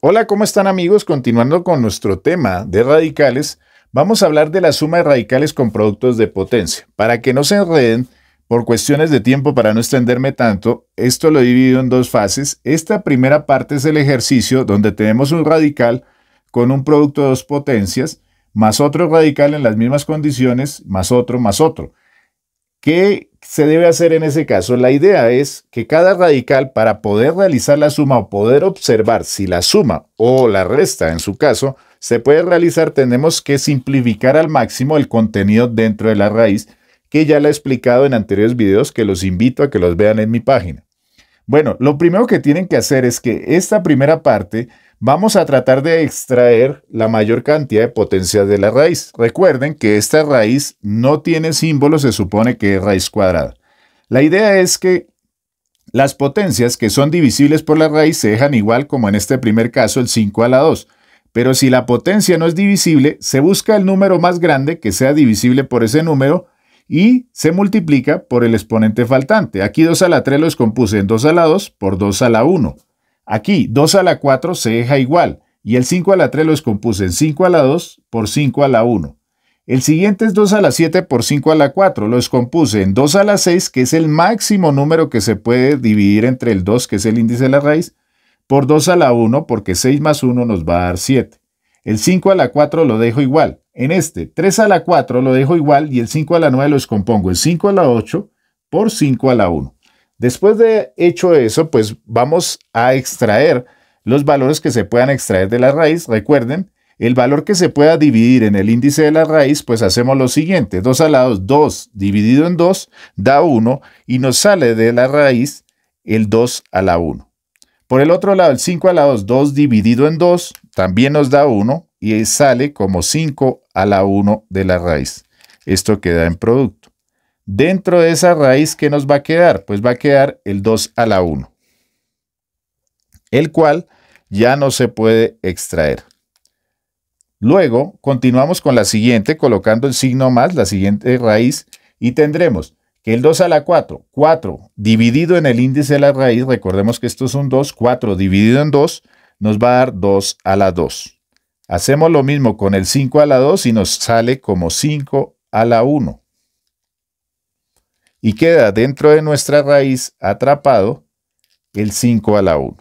Hola, ¿cómo están amigos? Continuando con nuestro tema de radicales, vamos a hablar de la suma de radicales con productos de potencia. Para que no se enreden, por cuestiones de tiempo, para no extenderme tanto, esto lo divido en dos fases. Esta primera parte es el ejercicio donde tenemos un radical con un producto de dos potencias, más otro radical en las mismas condiciones, más otro, más otro. ¿Qué se debe hacer en ese caso? La idea es que cada radical, para poder realizar la suma o poder observar si la suma o la resta, en su caso, se puede realizar, tenemos que simplificar al máximo el contenido dentro de la raíz, que ya la he explicado en anteriores videos que los invito a que los vean en mi página. Bueno, lo primero que tienen que hacer es que esta primera parte Vamos a tratar de extraer la mayor cantidad de potencias de la raíz. Recuerden que esta raíz no tiene símbolo, se supone que es raíz cuadrada. La idea es que las potencias que son divisibles por la raíz se dejan igual como en este primer caso el 5 a la 2, pero si la potencia no es divisible, se busca el número más grande que sea divisible por ese número y se multiplica por el exponente faltante. Aquí 2 a la 3 los compuse en 2 a la 2 por 2 a la 1. Aquí 2 a la 4 se deja igual y el 5 a la 3 lo descompuse en 5 a la 2 por 5 a la 1. El siguiente es 2 a la 7 por 5 a la 4. Lo descompuse en 2 a la 6, que es el máximo número que se puede dividir entre el 2, que es el índice de la raíz, por 2 a la 1, porque 6 más 1 nos va a dar 7. El 5 a la 4 lo dejo igual. En este, 3 a la 4 lo dejo igual y el 5 a la 9 lo descompongo en 5 a la 8 por 5 a la 1. Después de hecho eso, pues vamos a extraer los valores que se puedan extraer de la raíz. Recuerden, el valor que se pueda dividir en el índice de la raíz, pues hacemos lo siguiente. 2 la 2, 2 dividido en 2 da 1 y nos sale de la raíz el 2 a la 1. Por el otro lado, el 5 a la 2, 2 dividido en 2 también nos da 1 y sale como 5 a la 1 de la raíz. Esto queda en producto. Dentro de esa raíz, ¿qué nos va a quedar? Pues va a quedar el 2 a la 1, el cual ya no se puede extraer. Luego continuamos con la siguiente, colocando el signo más, la siguiente raíz, y tendremos que el 2 a la 4, 4 dividido en el índice de la raíz, recordemos que esto es un 2, 4 dividido en 2, nos va a dar 2 a la 2. Hacemos lo mismo con el 5 a la 2 y nos sale como 5 a la 1 y queda dentro de nuestra raíz atrapado el 5 a la 1.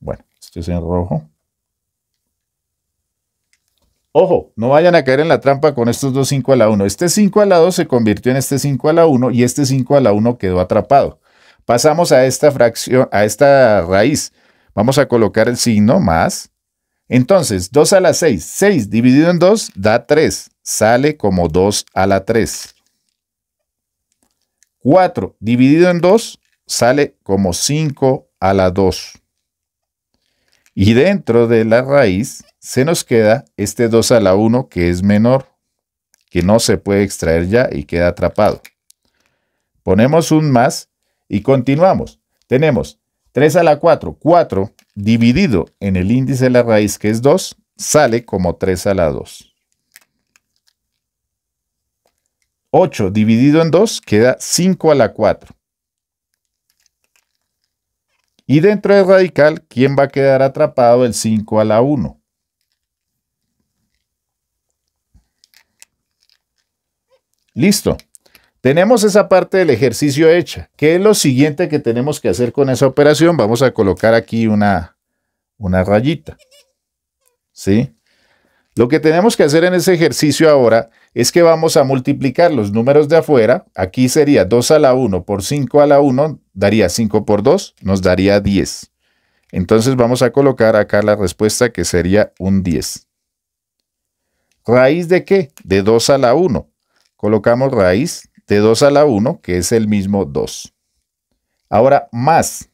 Bueno, esto es en rojo. Ojo, no vayan a caer en la trampa con estos dos 5 a la 1. Este 5 a la 2 se convirtió en este 5 a la 1 y este 5 a la 1 quedó atrapado. Pasamos a esta fracción, a esta raíz. Vamos a colocar el signo más. Entonces, 2 a la 6. 6 dividido en 2 da 3 sale como 2 a la 3. 4 dividido en 2 sale como 5 a la 2. Y dentro de la raíz se nos queda este 2 a la 1 que es menor, que no se puede extraer ya y queda atrapado. Ponemos un más y continuamos. Tenemos 3 a la 4, 4 dividido en el índice de la raíz que es 2, sale como 3 a la 2. 8 dividido en 2 queda 5 a la 4. Y dentro del radical, ¿quién va a quedar atrapado? El 5 a la 1. Listo. Tenemos esa parte del ejercicio hecha. ¿Qué es lo siguiente que tenemos que hacer con esa operación? Vamos a colocar aquí una, una rayita. ¿Sí? Lo que tenemos que hacer en ese ejercicio ahora es que vamos a multiplicar los números de afuera. Aquí sería 2 a la 1 por 5 a la 1, daría 5 por 2, nos daría 10. Entonces vamos a colocar acá la respuesta que sería un 10. ¿Raíz de qué? De 2 a la 1. Colocamos raíz de 2 a la 1, que es el mismo 2. Ahora, más.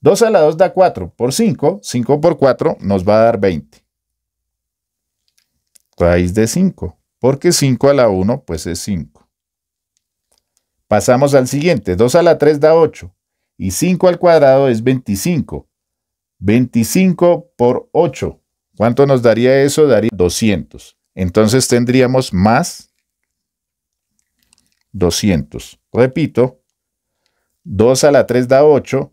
2 a la 2 da 4 por 5. 5 por 4 nos va a dar 20. Raíz de 5. Porque 5 a la 1 pues es 5. Pasamos al siguiente. 2 a la 3 da 8. Y 5 al cuadrado es 25. 25 por 8. ¿Cuánto nos daría eso? Daría 200. Entonces tendríamos más 200. Repito. 2 a la 3 da 8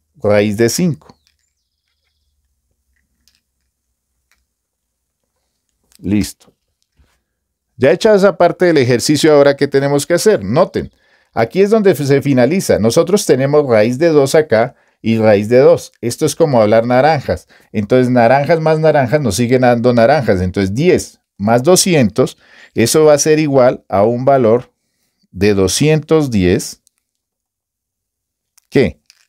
raíz de 5. Listo. Ya hecha esa parte del ejercicio, ahora ¿qué tenemos que hacer? Noten, aquí es donde se finaliza. Nosotros tenemos raíz de 2 acá y raíz de 2. Esto es como hablar naranjas. Entonces, naranjas más naranjas nos siguen dando naranjas. Entonces, 10 más 200, eso va a ser igual a un valor de 210. ¿Qué?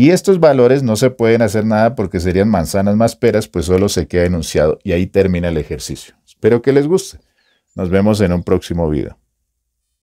Y estos valores no se pueden hacer nada porque serían manzanas más peras, pues solo se queda enunciado. Y ahí termina el ejercicio. Espero que les guste. Nos vemos en un próximo video.